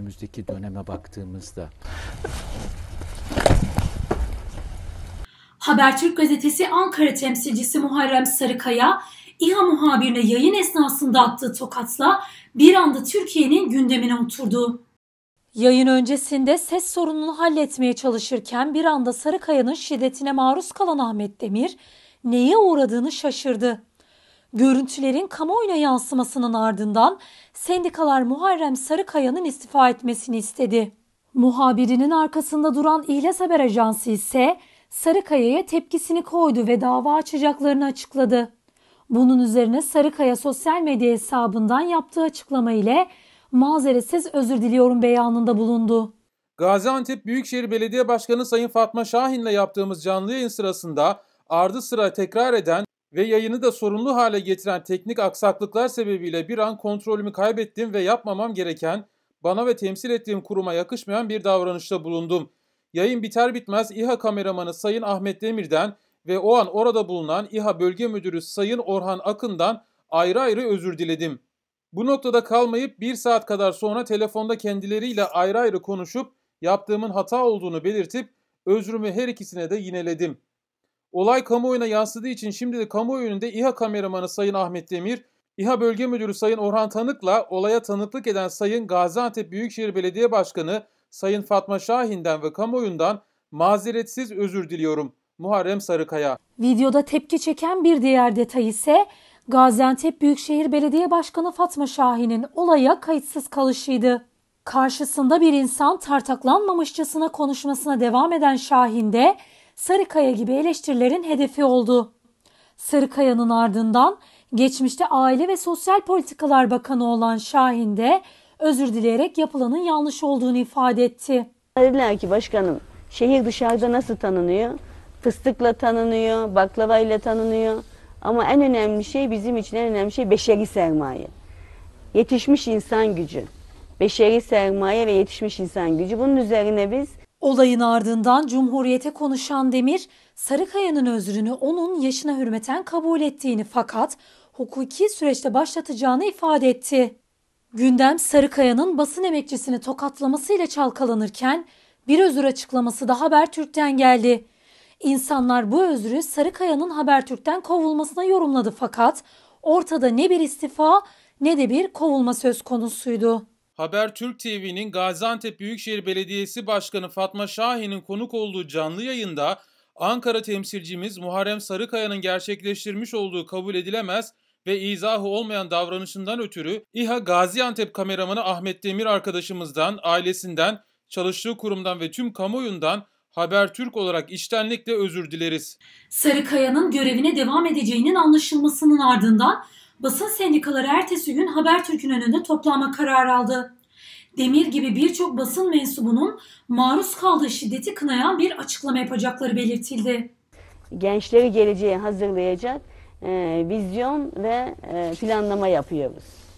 önümüzdeki döneme baktığımızda. Habertürk gazetesi Ankara temsilcisi Muharrem Sarıkaya, İHA muhabirine yayın esnasında attığı tokatla bir anda Türkiye'nin gündemine oturdu. Yayın öncesinde ses sorununu halletmeye çalışırken bir anda Sarıkaya'nın şiddetine maruz kalan Ahmet Demir neye uğradığını şaşırdı. Görüntülerin kamuoyuna yansımasının ardından sendikalar Muharrem Sarıkaya'nın istifa etmesini istedi. Muhabirinin arkasında duran İhlas Haber Ajansı ise Sarıkaya'ya tepkisini koydu ve dava açacaklarını açıkladı. Bunun üzerine Sarıkaya sosyal medya hesabından yaptığı açıklama ile mazeretsiz özür diliyorum beyanında bulundu. Gaziantep Büyükşehir Belediye Başkanı Sayın Fatma Şahin ile yaptığımız canlı yayın sırasında ardı sıra tekrar eden ve yayını da sorunlu hale getiren teknik aksaklıklar sebebiyle bir an kontrolümü kaybettim ve yapmamam gereken, bana ve temsil ettiğim kuruma yakışmayan bir davranışta bulundum. Yayın biter bitmez İHA kameramanı Sayın Ahmet Demir'den ve o an orada bulunan İHA Bölge Müdürü Sayın Orhan Akın'dan ayrı ayrı özür diledim. Bu noktada kalmayıp bir saat kadar sonra telefonda kendileriyle ayrı ayrı konuşup yaptığımın hata olduğunu belirtip özrümü her ikisine de yineledim.'' Olay kamuoyuna yansıdığı için şimdi de kamuoyu İHA kameramanı Sayın Ahmet Demir, İHA Bölge Müdürü Sayın Orhan Tanık'la olaya tanıklık eden Sayın Gaziantep Büyükşehir Belediye Başkanı Sayın Fatma Şahin'den ve kamuoyundan mazeretsiz özür diliyorum. Muharrem Sarıkaya. Videoda tepki çeken bir diğer detay ise Gaziantep Büyükşehir Belediye Başkanı Fatma Şahin'in olaya kayıtsız kalışıydı. Karşısında bir insan tartaklanmamışçasına konuşmasına devam eden Şahin de Sarıkaya gibi eleştirilerin hedefi oldu. Sarıkaya'nın ardından geçmişte Aile ve Sosyal Politikalar Bakanı olan Şahin de özür dileyerek yapılanın yanlış olduğunu ifade etti. Dediler ki başkanım şehir dışarıda nasıl tanınıyor? Fıstıkla tanınıyor, baklavayla tanınıyor. Ama en önemli şey bizim için en önemli şey beşeri sermaye. Yetişmiş insan gücü. Beşeri sermaye ve yetişmiş insan gücü. Bunun üzerine biz Olayın ardından Cumhuriyete konuşan Demir, Sarıkaya'nın özrünü onun yaşına hürmeten kabul ettiğini fakat hukuki süreçte başlatacağını ifade etti. Gündem Sarıkaya'nın basın emekçisini tokatlamasıyla çalkalanırken bir özür açıklaması da Habertürk'ten geldi. İnsanlar bu özrü Sarıkaya'nın Habertürk'ten kovulmasına yorumladı fakat ortada ne bir istifa ne de bir kovulma söz konusuydu. Habertürk TV'nin Gaziantep Büyükşehir Belediyesi Başkanı Fatma Şahin'in konuk olduğu canlı yayında Ankara temsilcimiz Muharrem Sarıkaya'nın gerçekleştirmiş olduğu kabul edilemez ve izahı olmayan davranışından ötürü İHA Gaziantep kameramanı Ahmet Demir arkadaşımızdan, ailesinden, çalıştığı kurumdan ve tüm kamuoyundan Habertürk olarak içtenlikle özür dileriz. Sarıkaya'nın görevine devam edeceğinin anlaşılmasının ardından Basın sendikaları ertesi gün Habertürk'ün önünde toplanma kararı aldı. Demir gibi birçok basın mensubunun maruz kaldığı şiddeti kınayan bir açıklama yapacakları belirtildi. Gençleri geleceğe hazırlayacak e, vizyon ve e, planlama yapıyoruz.